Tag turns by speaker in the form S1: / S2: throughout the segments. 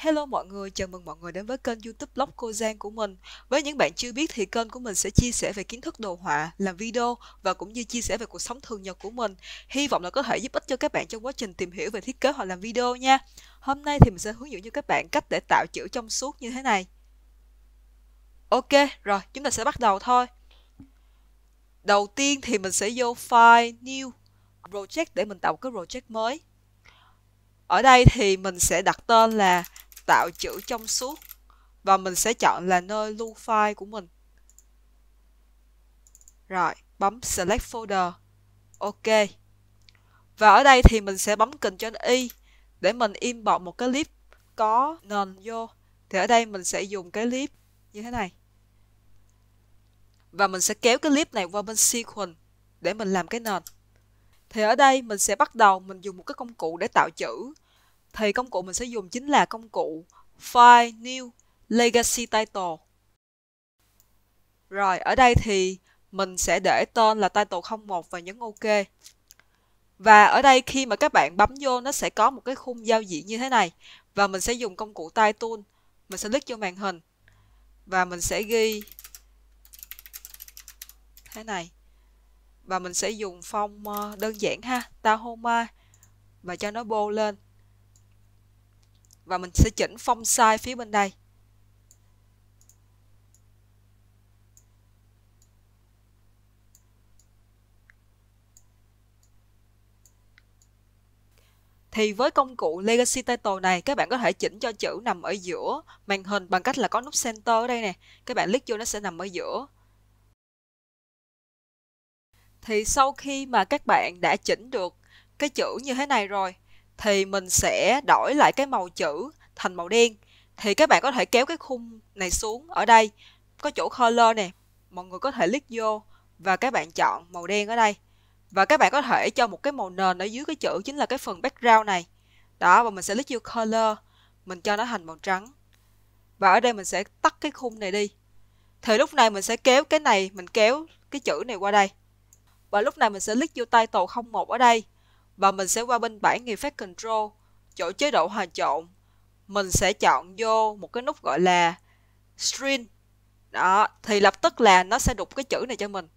S1: Hello mọi người, chào mừng mọi người đến với kênh YouTube blog cô Giang của mình. Với những bạn chưa biết thì kênh của mình sẽ chia sẻ về kiến thức đồ họa, làm video và cũng như chia sẻ về cuộc sống thường nhật của mình. Hy vọng là có thể giúp ích cho các bạn trong quá trình tìm hiểu về thiết kế hoặc làm video nha. Hôm nay thì mình sẽ hướng dẫn cho các bạn cách để tạo chữ trong suốt như thế này. Ok, rồi chúng ta sẽ bắt đầu thôi. Đầu tiên thì mình sẽ vô file new project để mình tạo cái project mới. Ở đây thì mình sẽ đặt tên là tạo chữ trong suốt và mình sẽ chọn là nơi lưu file của mình. Rồi, bấm Select Folder. Ok. Và ở đây thì mình sẽ bấm Ctrl Y để mình import một cái clip có nền vô. Thì ở đây mình sẽ dùng cái clip như thế này. Và mình sẽ kéo cái clip này qua bên Sequence để mình làm cái nền. Thì ở đây mình sẽ bắt đầu mình dùng một cái công cụ để tạo chữ thì công cụ mình sẽ dùng chính là công cụ File New Legacy Title. Rồi, ở đây thì mình sẽ để tên là title 01 và nhấn OK. Và ở đây khi mà các bạn bấm vô nó sẽ có một cái khung giao diện như thế này và mình sẽ dùng công cụ title, mình sẽ click vô màn hình và mình sẽ ghi thế này và mình sẽ dùng phong ờ, đơn giản ha Tahoma và cho nó bô lên và mình sẽ chỉnh font size phía bên đây thì với công cụ Legacy Title này các bạn có thể chỉnh cho chữ nằm ở giữa màn hình bằng cách là có nút Center ở đây nè các bạn click vô nó sẽ nằm ở giữa thì sau khi mà các bạn đã chỉnh được cái chữ như thế này rồi thì mình sẽ đổi lại cái màu chữ thành màu đen thì các bạn có thể kéo cái khung này xuống ở đây có chỗ color nè mọi người có thể click vô và các bạn chọn màu đen ở đây và các bạn có thể cho một cái màu nền ở dưới cái chữ chính là cái phần background này đó và mình sẽ click vô color mình cho nó thành màu trắng và ở đây mình sẽ tắt cái khung này đi thì lúc này mình sẽ kéo cái này mình kéo cái chữ này qua đây và lúc này mình sẽ click vô title 01 ở đây và mình sẽ qua bên bảng Effect Control, chỗ chế độ hòa trộn. Mình sẽ chọn vô một cái nút gọi là String. Đó, thì lập tức là nó sẽ đục cái chữ này cho mình.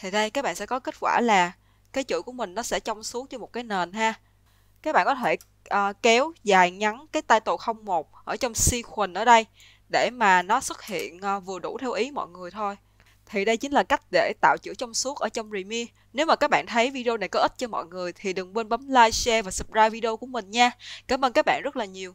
S1: Thì đây các bạn sẽ có kết quả là cái chữ của mình nó sẽ trong suốt cho một cái nền ha. Các bạn có thể uh, kéo dài ngắn cái title 01 ở trong sequence ở đây để mà nó xuất hiện uh, vừa đủ theo ý mọi người thôi. Thì đây chính là cách để tạo chữ trong suốt ở trong Premiere. Nếu mà các bạn thấy video này có ích cho mọi người thì đừng quên bấm like, share và subscribe video của mình nha. Cảm ơn các bạn rất là nhiều.